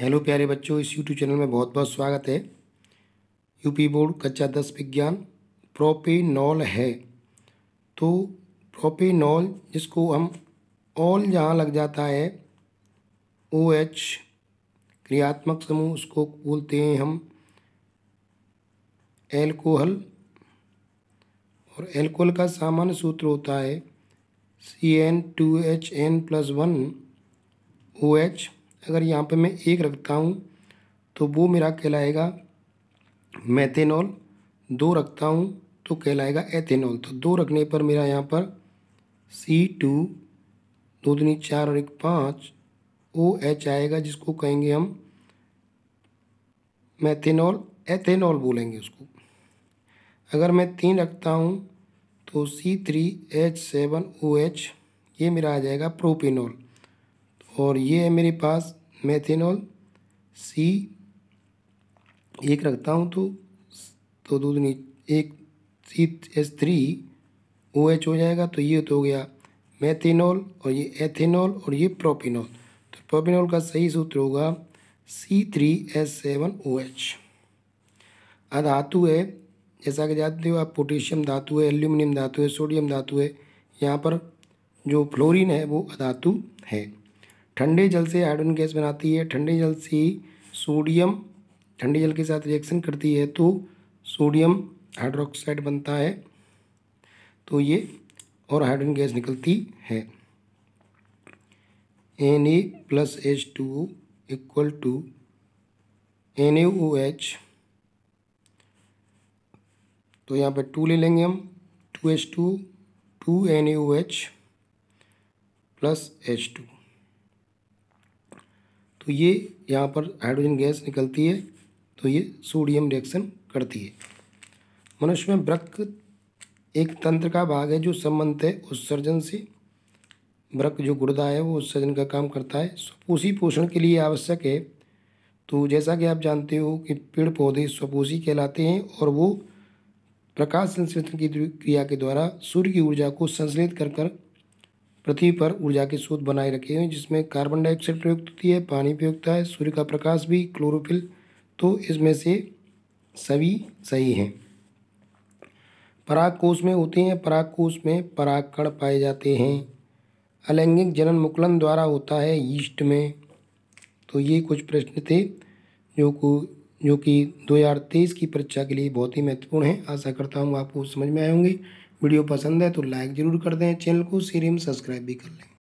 hello प्यारे बच्चों इस यूट्यूब चैनल में बहुत बहुत स्वागत है यूपी बोर्ड कच्चा दस विज्ञान प्रोपेनॉल है तो प्रोपेनॉल जिसको हम ऑल जहाँ लग जाता है ओ एच क्रियात्मक समूह उसको बोलते हैं हम एल्कोहल और एल्कोहल का सामान्य सूत्र होता है C n two H n plus one O H अगर यहाँ पे मैं एक रखता हूँ तो वो मेरा कहलाएगा मैथेनॉल दो रखता हूँ तो कहलाएगा एथेनॉल तो दो रखने पर मेरा यहाँ पर सी टू दो दुनी चार और एक पाँच ओ एच आएगा जिसको कहेंगे हम मैथेनॉल एथेनॉल बोलेंगे उसको अगर मैं तीन रखता हूँ तो C three H seven O H ये मेरा आ जाएगा प्रोपेनॉल और ये है मेरे पास मेथेनॉल सी एक रखता हूँ तो तो दूध नीचे एक C S three O H हो जाएगा तो ये तो हो गया मैथेनॉल और ये एथेनॉल और ये प्रोपिनॉल तो प्रोपिनॉल का सही सूत्र होगा C three S seven O H अधातु है जैसा कि जानते हो आप पोटेशियम धातु है एल्यूमिनियम धातु है सोडियम धातु है यहाँ पर जो फ्लोरीन है वो अधातु है ठंडे जल से हाइड्रोजन गैस बनाती है ठंडे जल से सोडियम ठंडे जल के साथ रिएक्शन करती है तो सोडियम हाइड्रोक्साइड बनता है तो ये और हाइड्रोजन गैस निकलती है N A plus H two equal to N O H तो यहाँ पे टू ले लेंगे हम two H two two N A O H plus H two तो ये यहाँ पर हाइड्रोजन गैस निकलती है तो ये सोडियम रिएक्शन करती है मनुष्य में ब्रक एक तंत्र का भाग है जो संबंध है उत्सर्जन से ब्रक जो गुर्दा है वो उत्सर्जन का काम करता है स्वपोषी पोषण के लिए आवश्यक है तो जैसा कि आप जानते हो कि पेड़ पौधे स्वपोषी कहलाते हैं और वो प्रकाश संश्लेषण की क्रिया के द्वारा सूर्य की ऊर्जा को संश्लेषित कर पृथ्वी पर ऊर्जा के स्रोत बनाए रखे हुए हैं जिसमें कार्बन डाइऑक्साइड प्रयुक्त होती है पानी प्रयुक्त है सूर्य का प्रकाश भी क्लोरोफिल तो इसमें से सभी सही हैं पराग कोष में होते हैं पराग कोष में परागकण पाए जाते हैं अलैंगिक जनन मुकुलन द्वारा होता है यीस्ट में तो ये कुछ प्रश्न थे जो को जो कि 2023 की परीक्षा के लिए बहुत ही महत्वपूर्ण है आशा करता हूँ आपको समझ में आए होंगे वीडियो पसंद है तो लाइक ज़रूर कर दें चैनल को सीरियम सब्सक्राइब भी कर लें